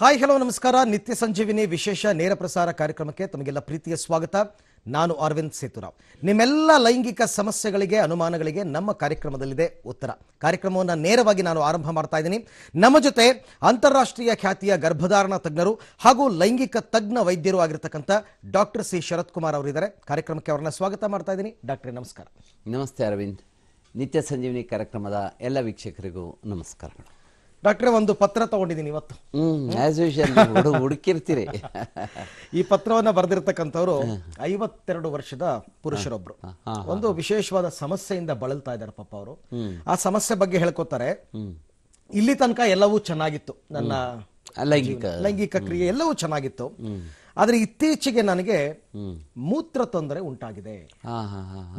hi hello ನಮಸ್ಕಾರ ನಿತ್ಯ ಸಂಜೀವಿನಿ ವಿಶೇಷ ನೇರ ಪ್ರಸಾರ ಕಾರ್ಯಕ್ರಮಕ್ಕೆ ತಮಗೆಲ್ಲ ಪ್ರೀತಿಯ ಸ್ವಾಗತ ನಾನು ಅರವಿಂದ್ ಸೇತುರಾವ್ ನಿಮ್ಮೆಲ್ಲ ಲೈಂಗಿಕ ಸಮಸ್ಯೆಗಳಿಗೆ ಅನುಮಾನಗಳಿಗೆ ನಮ್ಮ ಕಾರ್ಯಕ್ರಮದಲ್ಲಿದೆ ಉತ್ತರ ಕಾರ್ಯಕ್ರಮವನ್ನು ನೇರವಾಗಿ ನಾನು ಆರಂಭ ಮಾಡ್ತಾ ಇದ್ದೀನಿ ನಮ್ಮ ಜೊತೆ ಅಂತಾರಾಷ್ಟ್ರೀಯ ಖ್ಯಾತಿಯ ಗರ್ಭಧಾರಣ ತಜ್ಞರು ಹಾಗೂ ಲೈಂಗಿಕ ತಜ್ಞ ವೈದ್ಯರು ಆಗಿರ್ತಕ್ಕಂಥ ಡಾಕ್ಟರ್ ಸಿ ಶರತ್ ಕುಮಾರ್ ಅವರಿದ್ದಾರೆ ಕಾರ್ಯಕ್ರಮಕ್ಕೆ ಅವರನ್ನ ಸ್ವಾಗತ ಮಾಡ್ತಾ ಇದ್ದೀನಿ ಡಾಕ್ಟರ್ ನಮಸ್ಕಾರ ನಮಸ್ತೆ ಅರವಿಂದ್ ನಿತ್ಯ ಸಂಜೀವಿನಿ ಕಾರ್ಯಕ್ರಮದ ಎಲ್ಲ ವೀಕ್ಷಕರಿಗೂ ನಮಸ್ಕಾರಗಳು ಡಾಕ್ಟ್ರೆ ಒಂದು ಪತ್ರ ತಗೊಂಡಿದ್ದೀನಿ ಇವತ್ತು ಹ್ಮ್ ಹುಡುಕಿರ್ತೀರಿ ಈ ಪತ್ರವನ್ನ ಬರೆದಿರ್ತಕ್ಕಂಥವ್ರು ಐವತ್ತೆರಡು ವರ್ಷದ ಪುರುಷರೊಬ್ರು ಒಂದು ವಿಶೇಷವಾದ ಸಮಸ್ಯೆಯಿಂದ ಬಳಲ್ತಾ ಇದ್ದಾರೆ ಪಾಪ ಅವರು ಆ ಸಮಸ್ಯೆ ಬಗ್ಗೆ ಹೇಳ್ಕೊತಾರೆ ಇಲ್ಲಿ ತನಕ ಎಲ್ಲವೂ ಚೆನ್ನಾಗಿತ್ತು ನನ್ನ ಲೈಂಗಿಕ ಲೈಂಗಿಕ ಕ್ರಿಯೆ ಎಲ್ಲವೂ ಚೆನ್ನಾಗಿತ್ತು ಆದ್ರೆ ಇತ್ತೀಚೆಗೆ ನನಗೆ ಮೂತ್ರ ತೊಂದರೆ ಉಂಟಾಗಿದೆ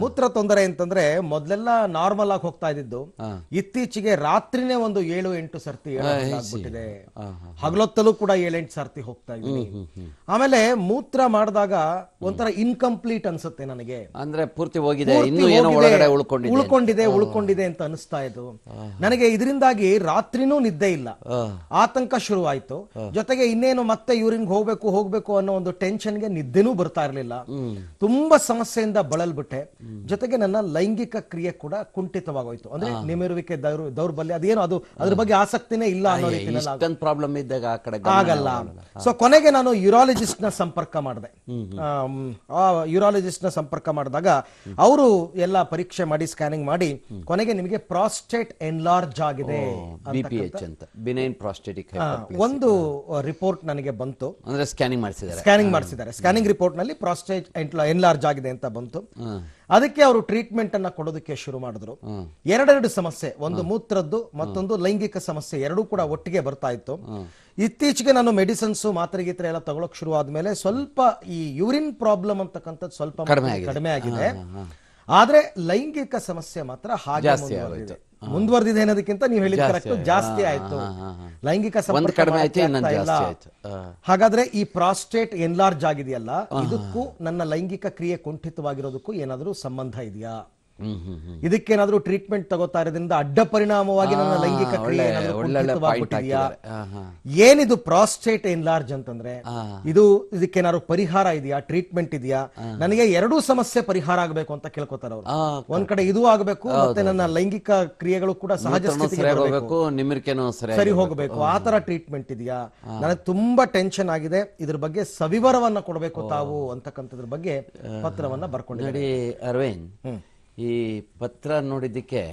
ಮೂತ್ರ ತೊಂದರೆ ಅಂತಂದ್ರೆ ಮೊದಲೆಲ್ಲ ನಾರ್ಮಲ್ ಆಗಿ ಹೋಗ್ತಾ ಇದ್ದಿದ್ದು ಇತ್ತೀಚೆಗೆ ರಾತ್ರಿನೇ ಒಂದು ಏಳು ಎಂಟು ಸರ್ತಿ ಆಗ್ಬಿಟ್ಟಿದೆ ಹಗಲೊತ್ತಲೂ ಕೂಡ ಏಳೆಂಟು ಸರ್ತಿ ಹೋಗ್ತಾ ಇದ್ದೀನಿ ಆಮೇಲೆ ಮೂತ್ರ ಮಾಡಿದಾಗ ಒಂಥರ ಇನ್ಕಂಪ್ಲೀಟ್ ಅನ್ಸುತ್ತೆ ನನಗೆ ಅಂದ್ರೆ ಪೂರ್ತಿ ಹೋಗಿದೆ ಉಳ್ಕೊಂಡಿದೆ ಉಳ್ಕೊಂಡಿದೆ ಅಂತ ಅನಿಸ್ತಾ ಇದ್ದು ನನಗೆ ಇದರಿಂದಾಗಿ ರಾತ್ರಿನೂ ನಿದ್ದೆ ಇಲ್ಲ ಆತಂಕ ಶುರುವಾಯ್ತು ಜೊತೆಗೆ ಇನ್ನೇನು ಮತ್ತೆ ಇವ್ರಿಂಗ್ ಹೋಗ್ಬೇಕು ಹೋಗ್ಬೇಕು ಅನ್ನೋ ಒಂದು ಟೆನ್ಷನ್ಗೆ ನಿದ್ದೆನೂ ಬರ್ತಾ ಇರಲಿಲ್ಲ ತುಂಬಾ ಸಮಸ್ಯೆಯಿಂದ ಬಳಲ್ಬಿಟ್ಟೆ ಜೊತೆಗೆ ನನ್ನ ಲೈಂಗಿಕ ಕ್ರಿಯೆ ಕೂಡ ಕುಂಠಿತವಾಗೋಯ್ತು ಅಂದ್ರೆ ನಿಮಿರುವಿಕೆ ದೌರ್ಬಲ್ಯ ಅದೇನು ಅದು ಅದ್ರ ಬಗ್ಗೆ ಆಸಕ್ತಿನೇ ಇಲ್ಲ ಅನ್ನೋ ಪ್ರಾಬ್ಲಮ್ ಇದ್ದಾಗ ಕಡೆ ಆಗಲ್ಲ ಸೊ ಕೊನೆಗೆ ನಾನು ಯುರಾಲಜಿಸ್ಟ್ ನ ಸಂಪರ್ಕ ಮಾಡಿದೆ ಯುರಾಲಜಿಸ್ಟ್ ನ ಸಂಪರ್ಕ ಮಾಡಿದಾಗ ಅವರು ಎಲ್ಲ ಪರೀಕ್ಷೆ ಮಾಡಿ ಸ್ಕ್ಯಾನಿಂಗ್ ಮಾಡಿ ಕೊನೆಗೆ ನಿಮಗೆ ಪ್ರಾಸ್ಟೇಟ್ ಎನ್ಲಾರ್ಜ್ ಆಗಿದೆ ಒಂದು ರಿಪೋರ್ಟ್ ನನಗೆ ಬಂತು ಅಂದ್ರೆ ಸ್ಕ್ಯಾನಿಂಗ್ ಮಾಡಿಸಿದ್ದಾರೆ ಸ್ಕ್ಯಾನಿಂಗ್ ಮಾಡಿಸಿದ್ದಾರೆ ಸ್ಕ್ಯಾನಿಂಗ್ ರಿಪೋರ್ಟ್ ನಲ್ಲಿ ಅಲ್ಲಿ ಪ್ರಾಸ್ಟೇಟ್ ಎನ್ಲಾರ್ಜ್ ಆಗಿದೆ ಅಂತ ಬಂತು ಅದಕ್ಕೆ ಅವರು ಟ್ರೀಟ್ಮೆಂಟ್ ಅನ್ನ ಕೊಡೋದಕ್ಕೆ ಶುರು ಮಾಡಿದ್ರು ಎರಡೆರಡು ಸಮಸ್ಯೆ ಒಂದು ಮೂತ್ರದ್ದು ಮತ್ತೊಂದು ಲೈಂಗಿಕ ಸಮಸ್ಯೆ ಎರಡೂ ಕೂಡ ಒಟ್ಟಿಗೆ ಬರ್ತಾ ಇತ್ತು ಇತ್ತೀಚೆಗೆ ನಾನು ಮೆಡಿಸಿನ್ಸ್ ಮಾತ್ರೆ ಗೀತ್ರೆ ಎಲ್ಲ ತಗೊಳಕ್ ಶುರು ಆದ್ಮೇಲೆ ಸ್ವಲ್ಪ ಈ ಯೂರಿನ್ ಪ್ರಾಬ್ಲಮ್ ಅಂತಕ್ಕಂಥದ್ದು ಸ್ವಲ್ಪ ಕಡಿಮೆ ಆಗಿದೆ ಆದ್ರೆ ಲೈಂಗಿಕ ಸಮಸ್ಯೆ ಮಾತ್ರ ಹಾಗೆ ಮುಂದುವರೆದಿದೆ ಅನ್ನೋದಕ್ಕಿಂತ ನೀವು ಹೇಳಿದ ಕರೆಕ್ಟ್ ಜಾಸ್ತಿ ಆಯ್ತು ಲೈಂಗಿಕ ಹಾಗಾದ್ರೆ ಈ ಪ್ರಾಸ್ಟೇಟ್ ಎನ್ಲಾರ್ಜ್ ಆಗಿದೆಯಲ್ಲ ಇದಕ್ಕೂ ನನ್ನ ಲೈಂಗಿಕ ಕ್ರಿಯೆ ಕುಂಠಿತವಾಗಿರೋದಕ್ಕೂ ಏನಾದರೂ ಸಂಬಂಧ ಇದೆಯಾ ಇದಕ್ಕೇನಾದ್ರೂ ಟ್ರೀಟ್ಮೆಂಟ್ ತಗೋತಾ ಇರೋದ್ರಿಂದ ಅಡ್ಡ ಪರಿಣಾಮವಾಗಿ ನನ್ನ ಲೈಂಗಿಕ ಕ್ರಿಯೆ ಏನಿದು ಪ್ರಾಸ್ಟೇಟ್ ಎನ್ಲಾರ್ಜ್ ಅಂತಂದ್ರೆ ಇದು ಇದಕ್ಕೇನಾದ್ರು ಪರಿಹಾರ ಇದೆಯಾ ಟ್ರೀಟ್ಮೆಂಟ್ ಇದೆಯಾ ನನಗೆ ಎರಡು ಸಮಸ್ಯೆ ಪರಿಹಾರ ಆಗಬೇಕು ಅಂತ ಕೇಳ್ಕೊತಾರೆ ಅವರು ಒಂದ್ ಕಡೆ ಇದು ಆಗಬೇಕು ಮತ್ತೆ ನನ್ನ ಲೈಂಗಿಕ ಕ್ರಿಯೆಗಳು ಕೂಡ ಸಹಜ ಸರಿ ಹೋಗಬೇಕು ತರ ಟ್ರೀಟ್ಮೆಂಟ್ ಇದೆಯಾ ನನಗೆ ತುಂಬಾ ಟೆನ್ಷನ್ ಆಗಿದೆ ಇದ್ರ ಬಗ್ಗೆ ಸವಿವರವನ್ನ ಕೊಡಬೇಕು ತಾವು ಅಂತಕ್ಕಂಥದ್ರ ಬಗ್ಗೆ ಪತ್ರವನ್ನ ಬರ್ಕೊಂಡಿದ್ದೀನಿ ಅರವಿಂದ್ ಈ ಪತ್ರ ನೋಡಿದ್ದಕ್ಕೆ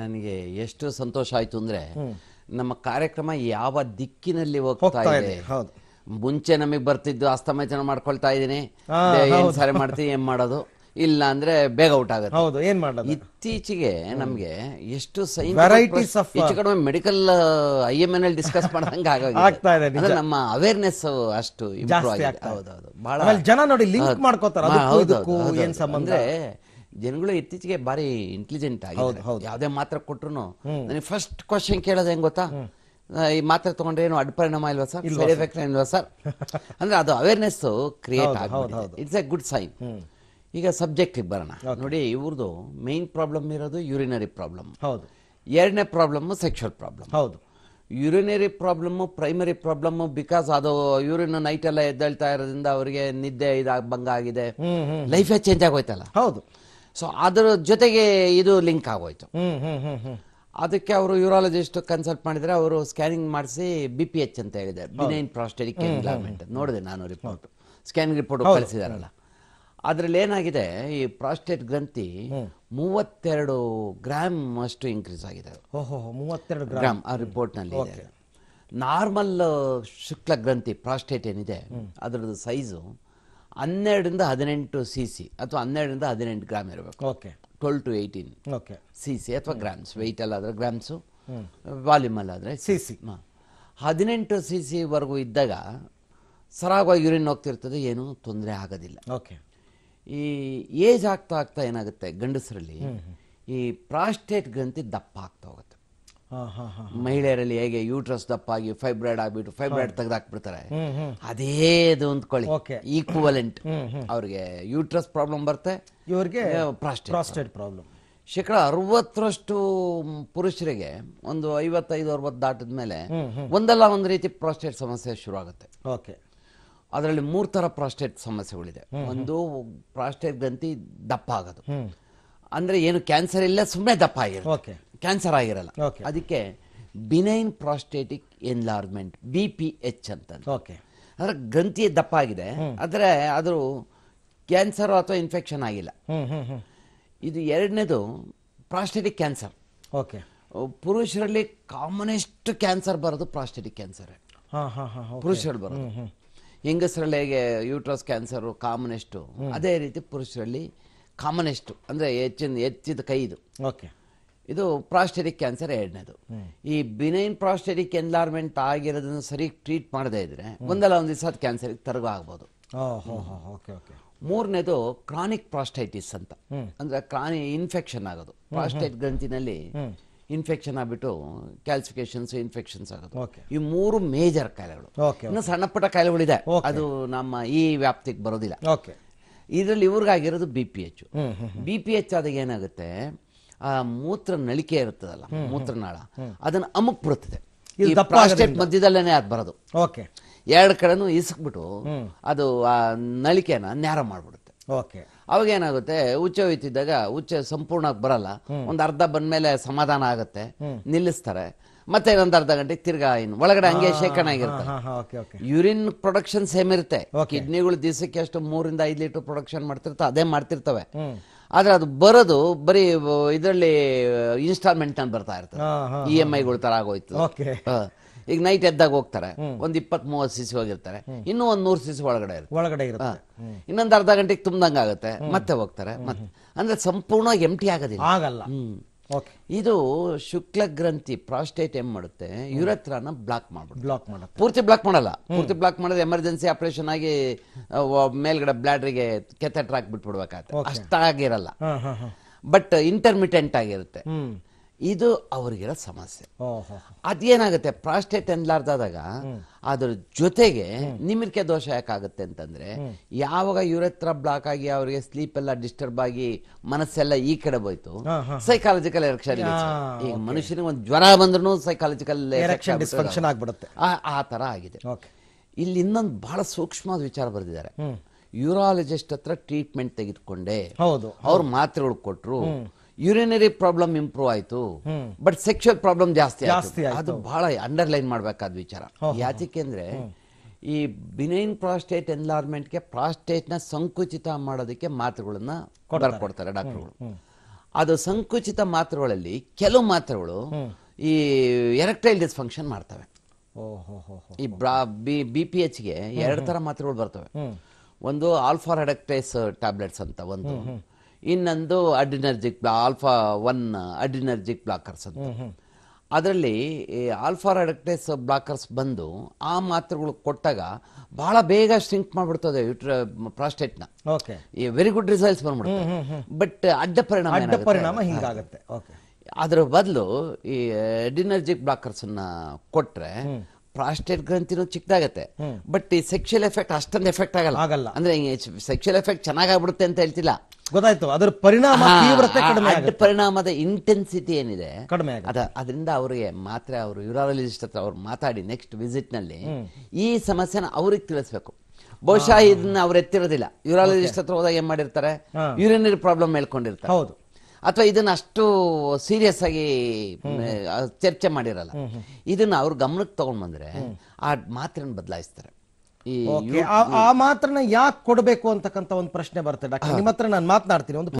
ನನಗೆ ಎಷ್ಟು ಸಂತೋಷ ಆಯ್ತು ಅಂದ್ರೆ ನಮ್ಮ ಕಾರ್ಯಕ್ರಮ ಯಾವ ದಿಕ್ಕಿನಲ್ಲಿ ಹೋಗ್ತಾ ಇದೆ ಮುಂಚೆ ನಮಗೆ ಬರ್ತಿದ್ದು ಅಸ್ತಮಯಚನ ಮಾಡ್ಕೊಳ್ತಾ ಇದ್ದೀನಿ ಏನು ಸರಿ ಮಾಡ್ತೀನಿ ಏನ್ ಮಾಡೋದು ಇಲ್ಲ ಅಂದ್ರೆ ಬೇಗ ಔಟ್ ಆಗುತ್ತೆ ಹೌದು ಏನ್ ಮಾಡೋದು ಇತ್ತೀಚೆಗೆ ನಮಗೆ ಎಷ್ಟು ವೆರೈಟೀಸ್ ಆಫ್ ಹೆಚ್ಚು ಕಡಿಮೆ medical I M N discuss ಮಾಡ್ದಂಗೆ ಆಗ್ತಾ ಇದೆ ನಮ್ಮ ಅವೇರ್ನೆಸ್ ಅಷ್ಟು ಇಂಪ್ರೂವ್ ಆಗಿದೆ ಹೌದು ಬಹಳ ಜನ ನೋಡಿ ಲಿಂಕ್ ಮಾಡ್ಕೋತಾರೆ ಜನಗಳು ಇತ್ತೀಚೆಗೆ ಬಾರಿ ಇಂಟೆಲಿಜೆಂಟ್ ಆಗಿದೆ ಯಾವುದೇ ಮಾತ್ರ ಕೊಟ್ರು ನನಗೆ ಫಸ್ಟ್ ಕ್ವಶನ್ ಕೇಳೋದು ಹೆಂಗ್ ಗೊತ್ತಾ ಈ ಮಾತ್ರ ತಗೊಂಡ್ರೆ ಏನು ಅಡ್ಪರಿಣಾಮ ಇಲ್ವಾ ಸರ್ ಸೈಡ್ ಎಫೆಕ್ಟ್ ಇಲ್ವಾ ಸರ್ ಅಂದ್ರೆ ಅದು ಅವೇರ್ನೆಸ್ ಕ್ರಿಯೇಟ್ ಆಗಿದೆ ಇಟ್ಸ್ ಎ ಗುಡ್ ಸೈನ್ ಈಗ ಸಬ್ಜೆಕ್ಟಿಗೆ ಬರೋಣ ನೋಡಿ ಇವ್ರದ್ದು ಮೈನ್ ಪ್ರಾಬ್ಲಮ್ ಇರೋದು ಯೂರಿನರಿ ಪ್ರಾಬ್ಲಮ್ ಹೌದು ಎರಡನೇ ಪ್ರಾಬ್ಲಮ್ ಸೆಕ್ಷುವಲ್ ಪ್ರಾಬ್ಲಮ್ ಹೌದು urinary problem primary problem because ಅದು ಯೂರಿನ್ ನೈಟ್ ಎಲ್ಲ ಎದ್ದೇಳ್ತಾ ಇರೋದ್ರಿಂದ ಅವರಿಗೆ ನಿದ್ದೆ ಇದಾಗ ಭಂಗ ಆಗಿದೆ ಲೈಫೇ ಚೇಂಜ್ ಆಗೋಯ್ತಲ್ಲ ಹೌದು ಸೊ ಅದರ ಜೊತೆಗೆ ಇದು ಲಿಂಕ್ ಆಗೋಯ್ತು ಅದಕ್ಕೆ ಅವರು ಯೂರಾಲಜಿಸ್ಟ್ ಕನ್ಸಲ್ಟ್ ಮಾಡಿದ್ರೆ ಅವರು ಸ್ಕ್ಯಾನಿಂಗ್ ಮಾಡಿಸಿ ಬಿ ಪಿ ಎಚ್ ಅಂತ ಹೇಳಿದೆ ಬಿನೈನ್ ಪ್ರಾಸ್ಟೆಟಿಕ್ ನೋಡಿದೆ ನಾನು ರಿಪೋರ್ಟ್ ಸ್ಕ್ಯಾನಿಂಗ್ ರಿಪೋರ್ಟ್ ಕಳಿಸಿದಾರಲ್ಲ ಅದರಲ್ಲಿ ಏನಾಗಿದೆ ಈ ಪ್ರಾಸ್ಟೇಟ್ ಗ್ರಂಥಿ ಮೂವತ್ತೆರಡು ಗ್ರಾಮ್ ಅಷ್ಟು ಇನ್ಕ್ರೀಸ್ ಆಗಿದೆ ಮೂವತ್ತೆರಡು ಗ್ರಾಮ್ ಆ ರಿಪೋರ್ಟ್ನಲ್ಲಿ ನಾರ್ಮಲ್ ಶುಕ್ಲ ಗ್ರಂಥಿ ಪ್ರಾಸ್ಟೇಟ್ ಏನಿದೆ ಅದರದ್ದು ಸೈಜು ಹನ್ನೆರಡರಿಂದ ಹದಿನೆಂಟು ಸಿ ಸಿ ಅಥವಾ ಹನ್ನೆರಡರಿಂದ ಹದಿನೆಂಟು ಗ್ರಾಮ್ ಇರಬೇಕು okay twelve to eighteen okay C C ಅಥವಾ ಗ್ರಾಮ್ಸ್ ವೆಯ್ಟಲ್ಲಾದರೆ ಗ್ರಾಮ್ಸು ವಾಲ್ಯೂಮ್ ಅಲ್ಲಾದರೆ ಸಿ ಸಿ ಹದಿನೆಂಟು ಸಿ ಸಿವರೆಗೂ ಇದ್ದಾಗ ಸರಾಗವಾಗಿ ಯೂರಿನ್ ಹೋಗ್ತಿರ್ತದೆ ಏನೂ ತೊಂದರೆ ಆಗೋದಿಲ್ಲ ಓಕೆ ಈ ಏಜ್ ಆಗ್ತಾ ಆಗ್ತಾ ಏನಾಗುತ್ತೆ ಗಂಡಸರಲ್ಲಿ ಈ ಪ್ರಾಸ್ಟೇಟ್ ಗ್ರಂಥಿ ದಪ್ಪ ಆಗ್ತಾ ಹೋಗುತ್ತೆ ಮಹಿಳೆಯರಲ್ಲಿ ಹೇಗೆ ಯೂಟ್ರಸ್ ದಪ್ಪಾಗಿ ಫೈಬ್ರಾಯ್ಡ್ ಆಗ್ಬಿಟ್ಟು ಫೈಬ್ರಾಯ್ಡ್ ತೆಗೆದಾಕ್ಬಿಡ್ತಾರೆ ಅದೇದು ಅಂದ್ಕೊಳ್ಳಿ ಈಕ್ವಲೆಂಟ್ ಅವ್ರಿಗೆ ಯೂಟ್ರಸ್ ಪ್ರಾಬ್ಲಮ್ ಬರುತ್ತೆ ಇವ್ರಿಗೆ ಪ್ರಾಸ್ಟೇಟ್ ಪ್ರಾಬ್ಲಮ್ ಶೇಕಡ ಅರವತ್ತರಷ್ಟು ಪುರುಷರಿಗೆ ಒಂದು ಐವತ್ತೈದು ಅರವತ್ತು ದಾಟಿದ ಮೇಲೆ ಒಂದಲ್ಲ ಒಂದು ರೀತಿ ಪ್ರಾಸ್ಟೇಟ್ ಸಮಸ್ಯೆ ಶುರು ಆಗುತ್ತೆ ಓಕೆ ಅದರಲ್ಲಿ ಮೂರು ಥರ ಪ್ರಾಸ್ಟೇಟ್ ಸಮಸ್ಯೆಗಳಿದೆ ಒಂದು ಪ್ರಾಸ್ಟೇಟ್ ಗ್ರಂಥಿ ದಪ್ಪ ಆಗೋದು ಅಂದ್ರೆ ಏನು ಕ್ಯಾನ್ಸರ್ ಇಲ್ಲ ಸುಮ್ಮನೆ ದಪ್ಪ ಆಗಿರೋದು ಕ್ಯಾನ್ಸರ್ ಆಗಿರಲ್ಲ ಅದಕ್ಕೆ benign prostatic enlargement B P H ಅಂತ ಓಕೆ ಅದರ ಗ್ರಂಥಿ ದಪ್ಪ ಆಗಿದೆ ಆದರೆ ಅದು ಕ್ಯಾನ್ಸರ್ ಅಥವಾ ಇನ್ಫೆಕ್ಷನ್ ಆಗಿಲ್ಲ ಇದು ಎರಡನೇದು ಪ್ರಾಸ್ಟೆಟಿಕ್ ಕ್ಯಾನ್ಸರ್ ಓಕೆ ಪುರುಷರಲ್ಲಿ ಕಾಮನೆಸ್ಟ್ ಕ್ಯಾನ್ಸರ್ ಬರೋದು ಪ್ರಾಸ್ಟೆಟಿಕ್ ಕ್ಯಾನ್ಸರ್ ಪುರುಷರಲ್ಲಿ ಬರೋದು ಹೆಂಗಸರಲ್ಲಿ ಹೇಗೆ ಯೂಟ್ರಸ್ ಕ್ಯಾನ್ಸರು ಕಾಮನೆಸ್ಟು ಅದೇ ರೀತಿ ಪುರುಷರಲ್ಲಿ ಕಾಮನೆಸ್ಟು ಅಂದರೆ ಹೆಚ್ಚಿನ ಹೆಚ್ಚಿದ ಕೈ ಇದು ಓಕೆ ಇದು ಪ್ರಾಸ್ಟೆರಿಕ್ ಕ್ಯಾನ್ಸರ್ ಎರಡನೇದು ಈ ಬಿನೈನ್ ಪ್ರಾಸ್ಟೆರಿಕ್ ಎನ್ಲಾರ್ಮೆಂಟ್ ಆಗಿರೋದನ್ನ ಸರಿ ಟ್ರೀಟ್ ಮಾಡದೇ ಇದ್ರೆ ಒಂದಲ್ಲ ಒಂದು ದಿವಸ ಕ್ಯಾನ್ಸರ್ ತರಗ ಆಗ್ಬೋದು ಮೂರನೇದು ಕ್ರಾನಿಕ್ ಪ್ರಾಸ್ಟೈಟಿಸ್ ಅಂತ ಅಂದ್ರೆ ಕ್ರಾನಿ ಇನ್ಫೆಕ್ಷನ್ ಆಗೋದು ಪ್ರಾಸ್ಟೈಟ್ ಗ್ರಂಥಿನಲ್ಲಿ ಇನ್ಫೆಕ್ಷನ್ ಆಗ್ಬಿಟ್ಟು ಕ್ಯಾಲ್ಸಿಫಿಕೇಶನ್ಸ್ ಇನ್ಫೆಕ್ಷನ್ಸ್ ಆಗೋದು ಈ ಮೂರು ಮೇಜರ್ ಕಾಯಿಲೆಗಳು ಇನ್ನು ಸಣ್ಣ ಪುಟ್ಟ ಕಾಯಿಲೆಗಳಿದೆ ಅದು ನಮ್ಮ ಈ ವ್ಯಾಪ್ತಿಗೆ ಬರೋದಿಲ್ಲ ಇದರಲ್ಲಿ ಇವ್ರಿಗಾಗಿರೋದು B P H B P H ಆದಾಗ ಏನಾಗುತ್ತೆ ಆ ಮೂತ್ರ ನಳಿಕೆ ಇರ್ತದಲ್ಲ ಮೂತ್ರನಾಳ ಅದನ್ನ ಅಮುಕ್ ಬಿಡುತ್ತದೆ ಪ್ರಾಸ್ಟೇಟ್ ಮಧ್ಯದಲ್ಲೇನೆ ಅದು ಬರೋದು ಓಕೆ ಎರಡು ಕಡೆನೂ ಇಸ್ಕ್ಬಿಟ್ಟು ಅದು ಆ ನಳಿಕೆನ ನ್ಯಾರ ಮಾಡ್ಬಿಡುತ್ತೆ ಓಕೆ ಅವಾಗ ಏನಾಗುತ್ತೆ ಉಚ್ಚೆ ಹೋಯ್ತಿದ್ದಾಗ ಉಚ್ಚೆ ಸಂಪೂರ್ಣ ಬರಲ್ಲ ಒಂದ್ ಅರ್ಧ ಬಂದ್ಮೇಲೆ ಸಮಾಧಾನ ಆಗುತ್ತೆ ನಿಲ್ಲಿಸ್ತಾರೆ ಮತ್ತೆ ಇನ್ನೊಂದು ಅರ್ಧ ಗಂಟೆಗೆ ತಿರ್ಗಾ ಇನ್ನು ಒಳಗಡೆ ಹಂಗೆ ಶೇಖರಣೆ ಆಗಿರುತ್ತೆ ಯೂರಿನ್ ಪ್ರೊಡಕ್ಷನ್ ಸೇಮ್ ಇರುತ್ತೆ ಕಿಡ್ನಿಗಳು ದಿವಸಕ್ಕೆ ಅಷ್ಟು ಮೂರಿಂದ ಐದು ಲೀಟರ್ ಪ್ರೊಡಕ್ಷನ್ ಮಾಡ್ತಿರ್ತಾವೆ ಅದೇ ಮಾಡ್ತಿರ್ತವೆ ಆದ್ರೆ ಅದು ಬರೋದು ಬರೀ ಇದರಲ್ಲಿ ಇನ್ಸ್ಟಾಲ್ಮೆಂಟ್ ಅಂತ ಬರ್ತಾ ಇರ್ತದೆ ಇ ಎಮ್ ಐಗಳು ತರ ಆಗೋಯ್ತು ಈಗ ನೈಟ್ ಎದ್ದಾಗ ಹೋಗ್ತಾರೆ ಒಂದ್ ಇಪ್ಪತ್ ಮೂವತ್ ಸಿಸಿ ಹೋಗಿರ್ತಾರೆ ಇನ್ನೂ ಒಂದ್ ನೂರ್ ಸಿಸಿ ಒಳಗಡೆ ಇರುತ್ತೆ ಒಳಗಡೆ ಇನ್ನೊಂದು ಅರ್ಧ ಗಂಟೆಗೆ ತುಂಬ್ದಂಗೆ ಆಗುತ್ತೆ ಮತ್ತೆ ಹೋಗ್ತಾರೆ ಮತ್ತೆ ಅಂದ್ರೆ ಸಂಪೂರ್ಣವಾಗಿ ಎಂಟಿ ಆಗೋದಿಲ್ಲ ಆಗಲ್ಲ ಇದು ಶುಕ್ಲ ಗ್ರಂಥಿ ಪ್ರಾಸ್ಟೇಟ್ ಏನ್ ಮಾಡುತ್ತೆ ಯುರತ್ರಾನ ಬ್ಲಾಕ್ ಮಾಡ್ಬಿಡುತ್ತೆ ಬ್ಲಾಕ್ ಮಾಡುತ್ತೆ ಪೂರ್ತಿ ಬ್ಲಾಕ್ ಮಾಡಲ್ಲ ಪೂರ್ತಿ ಬ್ಲಾಕ್ ಮಾಡೋದು ಎಮರ್ಜೆನ್ಸಿ ಆಪರೇಷನ್ ಆಗಿ ಮೇಲ್ಗಡೆ ಬ್ಲಾಡ್ರಿಗೆ ಕೆಥೆಟ್ರ್ ಹಾಕ್ಬಿಟ್ಬಿಡ್ಬೇಕಾಗತ್ತೆ ಅಷ್ಟಾಗಿರಲ್ಲ ಬಟ್ ಇಂಟರ್ಮಿಟೆಂಟ್ ಆಗಿರುತ್ತೆ ಇದು ಅವ್ರಿಗಿರೋ ಸಮಸ್ಯೆ ಅದೇನಾಗುತ್ತೆ ಪ್ರಾಸ್ಟೇಟ್ ಎನ್ಲಾರ್ದಾದಾಗ ಅದ್ರ ಜೊತೆಗೆ ನಿಮಿರಿಕೆ ದೋಷ ಯಾಕಾಗುತ್ತೆ ಅಂತಂದ್ರೆ ಯಾವಾಗ ಇವ್ರ ಬ್ಲಾಕ್ ಆಗಿ ಅವ್ರಿಗೆ ಸ್ಲೀಪ್ ಎಲ್ಲ ಡಿಸ್ಟರ್ಬ್ ಆಗಿ ಮನಸ್ಸೆಲ್ಲ ಈ ಕಡೆ ಹೋಯ್ತು ಸೈಕಾಲಜಿಕಲ್ ಎರಕ್ಷನ್ ಈಗ ಮನುಷ್ಯನಿಗೆ ಒಂದು ಜ್ವರ ಬಂದ್ರೂ ಸೈಕಾಲಜಿಕಲ್ ಡಿಸ್ಫಂಕ್ಷನ್ ಆಗ್ಬಿಡುತ್ತೆ ಆ ತರ ಆಗಿದೆ ಇಲ್ಲಿ ಇನ್ನೊಂದು ಬಹಳ ಸೂಕ್ಷ್ಮವಾದ ವಿಚಾರ ಬರೆದಿದ್ದಾರೆ ಯೂರಾಲಜಿಸ್ಟ್ ಹತ್ರ ಟ್ರೀಟ್ಮೆಂಟ್ ತೆಗೆದುಕೊಂಡೆ ಹೌದು ಅವ್ರು ಮಾತ್ರೆಗಳು ಕೊಟ್ರು ಯುರಿನರಿ ಪ್ರಾಬ್ಲಮ್ ಇಂಪ್ರೂವ್ ಆಯ್ತು ಬಟ್ ಸೆಕ್ಷುವಲ್ ಪ್ರಾಬ್ಲಮ್ ಜಾಸ್ತಿ ಆಯ್ತು ಅದು ಬಹಳ ಅಂಡರ್ಲೈನ್ ಮಾಡಬೇಕಾದ ವಿಚಾರ ಅಂದ್ರೆ ಈ ಬಿನೈನ್ ಪ್ರಾಸ್ಟೇಟ್ ಪ್ರಾಸ್ಟೇಟ್ ಪ್ರಾಸ್ಟೇಟ್ನ ಸಂಕುಚಿತ ಮಾಡೋದಕ್ಕೆ ಮಾತ್ರೆಗಳನ್ನ ಕೊಡ್ತಾರೆ ಡಾಕ್ಟರ್ಗಳು ಅದು ಸಂಕುಚಿತ ಮಾತ್ರೆಗಳಲ್ಲಿ ಕೆಲವು ಮಾತ್ರೆಗಳು ಈ ಎರೆಕ್ಟೈಲ್ ಡಿಸ್ಫಂಕ್ಷನ್ ಮಾಡ್ತವೆ ಈ ಬಿ ಪಿ ಎಚ್ಗೆ ಎರಡು ತರ ಮಾತ್ರೆಗಳು ಬರ್ತವೆ ಒಂದು ಆಲ್ಫಾ ಹೆಡಕ್ಟೈಸ್ ಟ್ಯಾಬ್ಲೆಟ್ಸ್ ಅಂತ ಒಂದು ಇನ್ನೊಂದು ಅಡ್ರಿನರ್ಜಿಕ್ ಬ್ಲಾ ಆಲ್ಫಾ ಒನ್ ಅಡ್ರಿನರ್ಜಿಕ್ ಬ್ಲಾಕರ್ಸ್ ಅಂತ ಅದರಲ್ಲಿ ಆಲ್ಫಾ ರಡಕ್ಟೇಸ್ ಬ್ಲಾಕರ್ಸ್ ಬಂದು ಆ ಮಾತ್ರೆಗಳು ಕೊಟ್ಟಾಗ ಬಹಳ ಬೇಗ ಸ್ಟ್ರಿಂಕ್ ಮಾಡಿಬಿಡ್ತದೆ ಪ್ರಾಸ್ಟೇಟ್ನ ವೆರಿ ಗುಡ್ ರಿಸಲ್ಟ್ಸ್ ಬಂದ್ಬಿಡುತ್ತೆ ಬಟ್ ಅಡ್ಡ ಪರಿಣಾಮ ಅಡ್ಡ ಪರಿಣಾಮ ಹಿಂಗಾಗುತ್ತೆ ಅದರ ಬದಲು ಈ ಡಿನರ್ಜಿಕ್ ಬ್ಲಾಕರ್ಸನ್ನ ಕೊಟ್ಟರೆ ಪ್ರಾಸ್ಟೇಟ್ ಗ್ರಂಥಿನೂ ಚಿಕ್ಕದಾಗತ್ತೆ ಬಟ್ ಈ ಸೆಕ್ಷುಯಲ್ ಎಫೆಕ್ಟ್ ಅಷ್ಟೊಂದು ಎಫೆಕ್ಟ್ ಆಗಲ್ಲ ಆಗಲ್ಲ ಅಂದ್ರೆ ಸೆಕ್ಷುಯಲ್ ಎಫೆಕ್ಟ್ ಚೆನ್ನಾಗಾಗ್ಬಿಡುತ್ತೆ ಅಂತ ಹೇಳ್ತಿಲ್ಲ ಗೊತ್ತಾಯ್ತು ಅದರ ಪರಿಣಾಮ ತೀವ್ರತೆ ಕಡಿಮೆ ಪರಿಣಾಮದ ಇಂಟೆನ್ಸಿಟಿ ಏನಿದೆ ಕಡಿಮೆ ಅದ ಅದರಿಂದ ಅವರಿಗೆ ಮಾತ್ರ ಅವರು ಯೂರಾಲಜಿಸ್ಟ್ ಹತ್ರ ಅವ್ರು ಮಾತಾಡಿ ನೆಕ್ಸ್ಟ್ ವಿಸಿಟ್ ನಲ್ಲಿ ಈ ಸಮಸ್ಯೆನ ಅವ್ರಿಗೆ ತಿಳಿಸ್ಬೇಕು ಬಹುಶಃ ಇದನ್ನ ಅವ್ರು ಎತ್ತಿರೋದಿಲ್ಲ ಯೂರಾಲಜಿಸ್ಟ್ ಹತ್ರ ಹೋದಾಗ ಏನ್ ಮಾಡಿರ್ತಾರೆ ಯೂರಿನರಿ ಪ್ರಾಬ್ಲಮ್ ಹೇಳ್ಕೊಂಡಿರ್ತಾರೆ ಹೌದು ಅಥವಾ ಇದನ್ನ ಅಷ್ಟು ಸೀರಿಯಸ್ ಆಗಿ ಚರ್ಚೆ ಮಾಡಿರಲ್ಲ ಇದನ್ನ ಅವ್ರ ಗಮನಕ್ಕೆ ತಗೊಂಡ್ ಬಂದ್ರೆ ಆ ಮಾತ್ರ ಬದಲಾಯಿಸ್ತಾರೆ ಆ ಮಾತ್ರನ ಯಾಕೆ ಕೊಡಬೇಕು ಅಂತಕ್ಕಂತ ಒಂದು ಪ್ರಶ್ನೆ ಬರ್ತದೆ ಡಾಕ್ಟರ್ ನಿಮ್ಮ ಹತ್ರ ನಾನು ಮಾತನಾಡ್ತೀನಿ ಒಂದು